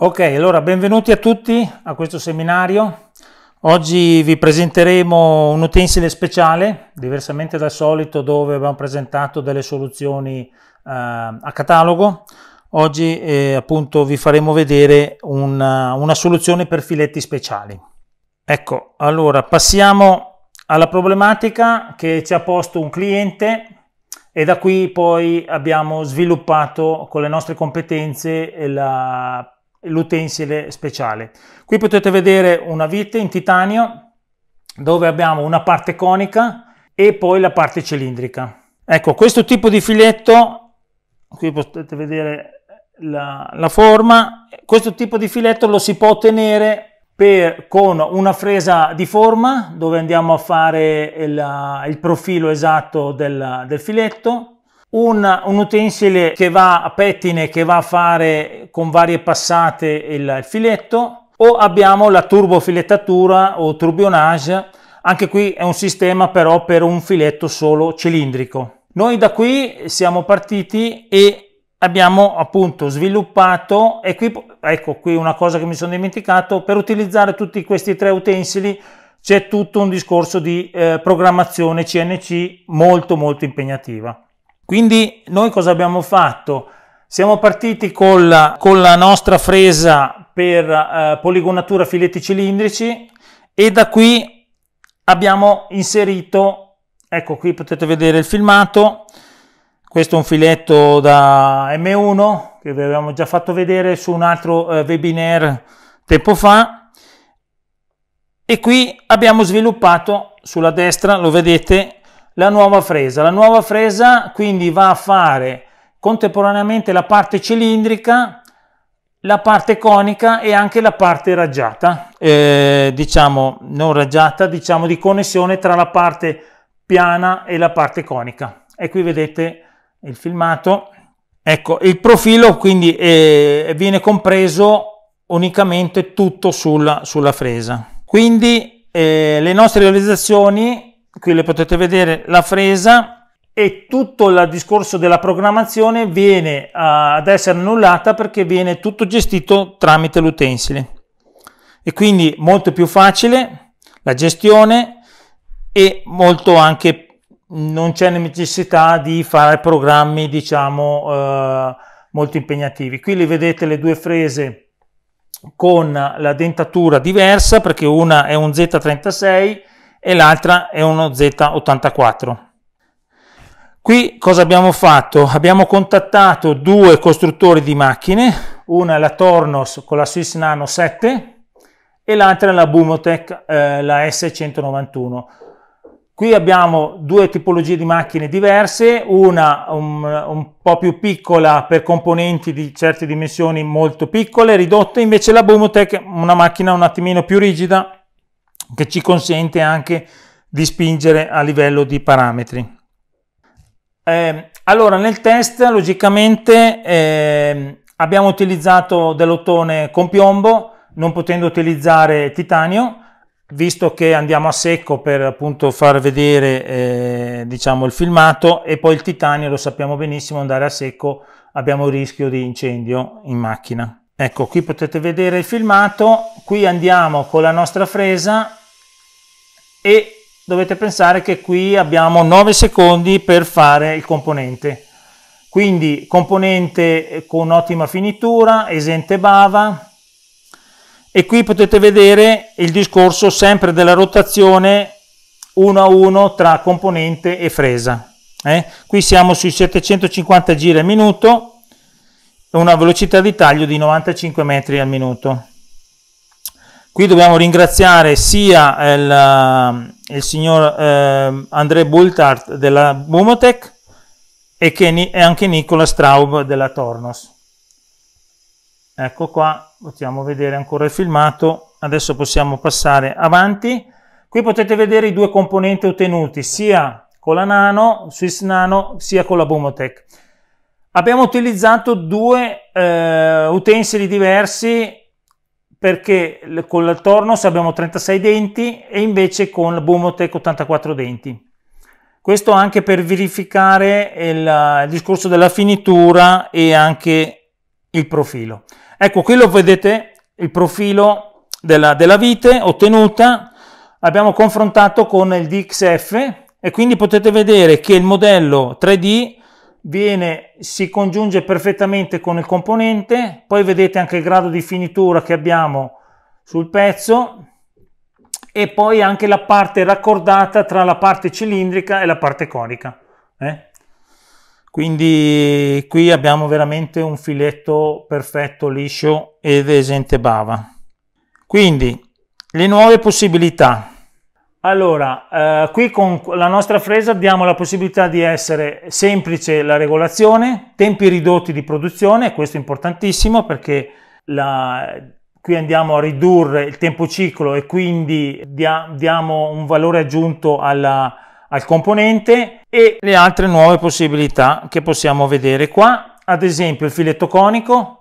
Ok, allora benvenuti a tutti a questo seminario. Oggi vi presenteremo un utensile speciale, diversamente dal solito dove abbiamo presentato delle soluzioni eh, a catalogo. Oggi eh, appunto vi faremo vedere una, eh, una soluzione per filetti speciali. Ecco, allora passiamo alla problematica che ci ha posto un cliente e da qui poi abbiamo sviluppato con le nostre competenze la l'utensile speciale. Qui potete vedere una vite in titanio dove abbiamo una parte conica e poi la parte cilindrica. Ecco, questo tipo di filetto, qui potete vedere la, la forma, questo tipo di filetto lo si può ottenere per, con una fresa di forma dove andiamo a fare il, il profilo esatto del, del filetto un, un, utensile che va a pettine, che va a fare con varie passate il filetto, o abbiamo la turbofilettatura o turbionage, anche qui è un sistema però per un filetto solo cilindrico. Noi da qui siamo partiti e abbiamo appunto sviluppato e qui ecco qui una cosa che mi sono dimenticato per utilizzare tutti questi tre utensili c'è tutto un discorso di eh, programmazione CNC molto molto impegnativa. Quindi noi cosa abbiamo fatto? Siamo partiti con la, con la nostra fresa per eh, poligonatura filetti cilindrici e da qui abbiamo inserito, ecco qui potete vedere il filmato, questo è un filetto da M1 che vi avevamo già fatto vedere su un altro eh, webinar tempo fa e qui abbiamo sviluppato sulla destra, lo vedete, la nuova fresa. La nuova fresa quindi va a fare contemporaneamente la parte cilindrica, la parte conica e anche la parte raggiata, eh, diciamo non raggiata, diciamo di connessione tra la parte piana e la parte conica. E qui vedete il filmato. Ecco, il profilo quindi eh, viene compreso unicamente tutto sulla, sulla fresa. Quindi eh, le nostre realizzazioni qui le potete vedere la fresa e tutto il discorso della programmazione viene ad essere annullata perché viene tutto gestito tramite l'utensile e quindi molto più facile la gestione e molto anche non c'è necessità di fare programmi diciamo eh, molto impegnativi qui li vedete le due frese con la dentatura diversa perché una è un Z36 e l'altra è uno Z84. Qui cosa abbiamo fatto? Abbiamo contattato due costruttori di macchine, una la Tornos con la Swiss Nano 7 e l'altra la Boomotech, eh, la S191. Qui abbiamo due tipologie di macchine diverse, una un, un, po' più piccola per componenti di certe dimensioni molto piccole, ridotte, invece la Boomotech una macchina un attimino più rigida che ci consente anche di spingere a livello di parametri. Eh, allora, nel test logicamente eh, abbiamo utilizzato dell'ottone con piombo, non potendo utilizzare titanio, visto che andiamo a secco per appunto far vedere eh, diciamo il filmato e poi il titanio lo sappiamo benissimo andare a secco abbiamo il rischio di incendio in macchina. Ecco, qui potete vedere il filmato, qui andiamo con la nostra fresa e dovete pensare che qui abbiamo 9 secondi per fare il componente. Quindi componente con ottima finitura, esente bava e qui potete vedere il discorso sempre della rotazione 1 a 1 tra componente e fresa. Eh? Qui siamo sui 750 giri al minuto una velocità di taglio di 95 metri al minuto. Qui dobbiamo ringraziare sia il, eh, il signor eh, André Bultart della Bumotech e, che, e anche Nicola Straub della Tornos. Ecco qua, possiamo vedere ancora il filmato. Adesso possiamo passare avanti. Qui potete vedere i due componenti ottenuti sia con la Nano, Swiss Nano, sia con la Bumotech. Abbiamo utilizzato due eh, utensili diversi perché con il Tornos abbiamo 36 denti e invece con la Boomotech 84 denti. Questo anche per verificare il, il discorso della finitura e anche il profilo. Ecco, qui lo vedete, il profilo della, della vite ottenuta, abbiamo confrontato con il DXF e quindi potete vedere che il modello 3D viene, si congiunge perfettamente con il componente, poi vedete anche il grado di finitura che abbiamo sul pezzo e poi anche la parte raccordata tra la parte cilindrica e la parte conica. Eh? Quindi qui abbiamo veramente un filetto perfetto, liscio ed esente bava. Quindi le nuove possibilità. Allora, eh, qui con la nostra fresa abbiamo la possibilità di essere semplice la regolazione, tempi ridotti di produzione, questo è importantissimo perché la, qui andiamo a ridurre il tempo ciclo e quindi dia, diamo un valore aggiunto alla, al componente e le altre nuove possibilità che possiamo vedere qua, ad esempio il filetto conico,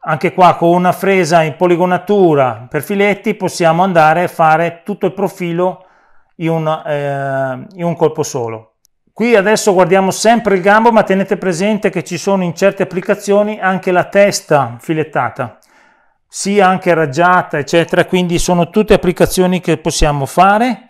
anche qua con una fresa in poligonatura per filetti possiamo andare a fare tutto il profilo in un, eh, in un colpo solo. Qui adesso guardiamo sempre il gambo ma tenete presente che ci sono in certe applicazioni anche la testa filettata, sia anche raggiata eccetera, quindi sono tutte applicazioni che possiamo fare.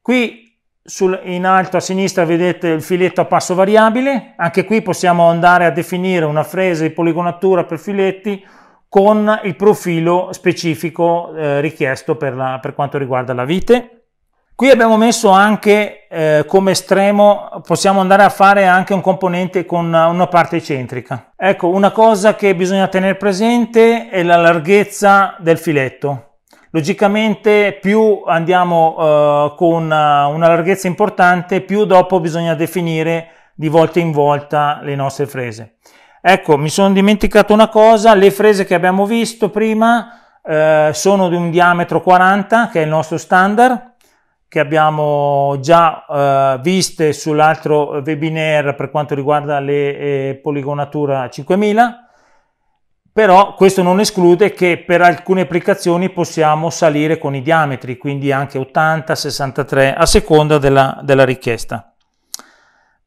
Qui sul, in alto a sinistra vedete il filetto a passo variabile, anche qui possiamo andare a definire una fresa di poligonatura per filetti con il profilo specifico eh, richiesto per, la, per, quanto riguarda la vite. Qui abbiamo messo anche eh, come estremo, possiamo andare a fare anche un componente con una parte eccentrica. Ecco, una cosa che bisogna tenere presente è la larghezza del filetto Logicamente più andiamo eh, con eh, una larghezza importante, più dopo bisogna definire di volta in volta le nostre frese. Ecco, mi sono dimenticato una cosa, le frese che abbiamo visto prima eh, sono di un diametro 40, che è il nostro standard, che abbiamo già eh, viste sull'altro webinar per quanto riguarda le eh, poligonatura 5000 però questo non esclude che per alcune applicazioni possiamo salire con i diametri, quindi anche 80, 63 a seconda della, della richiesta.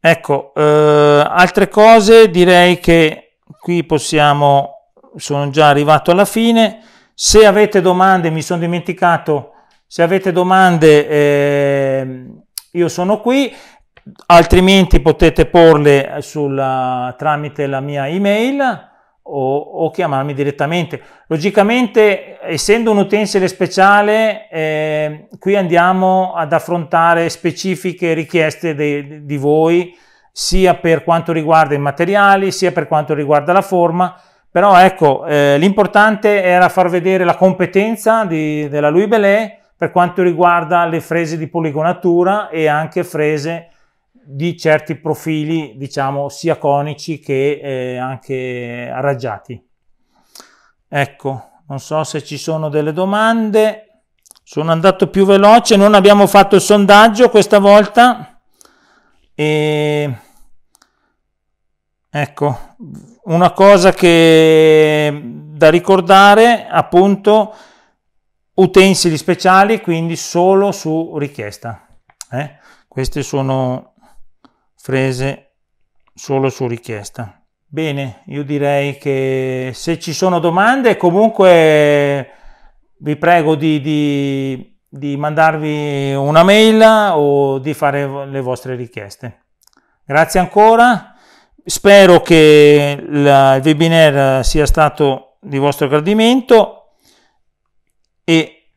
Ecco, eh, altre cose direi che qui possiamo, sono già arrivato alla fine, se avete domande, mi sono dimenticato, se avete domande eh, io sono qui, altrimenti potete porle sulla, tramite la mia email o, o chiamarmi direttamente. Logicamente, essendo un utensile speciale, eh, qui andiamo ad affrontare specifiche richieste de, di voi, sia per quanto riguarda i materiali, sia per quanto riguarda la forma, però ecco, eh, l'importante era far vedere la competenza di, della Louis Belay per quanto riguarda le frese di poligonatura e anche frese di certi profili, diciamo, sia conici che eh, anche raggiati. Ecco, non so se ci sono delle domande. Sono andato più veloce, non abbiamo fatto il sondaggio questa volta. E... Ecco, una cosa che da ricordare, appunto, utensili speciali, quindi solo su richiesta. Eh? Queste sono prese solo su richiesta. Bene, io direi che se ci sono domande comunque vi prego di, di, di mandarvi una mail o di fare le vostre richieste. Grazie ancora, spero che la, il webinar sia stato di vostro gradimento e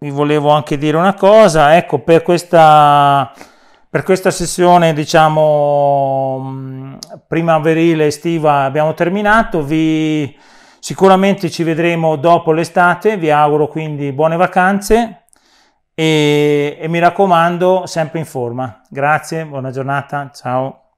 vi volevo anche dire una cosa, ecco per questa per questa sessione, diciamo, mm, primaverile estiva abbiamo terminato, vi, sicuramente ci vedremo dopo l'estate, vi auguro quindi buone vacanze e, e mi raccomando sempre in forma. Grazie, buona giornata, ciao.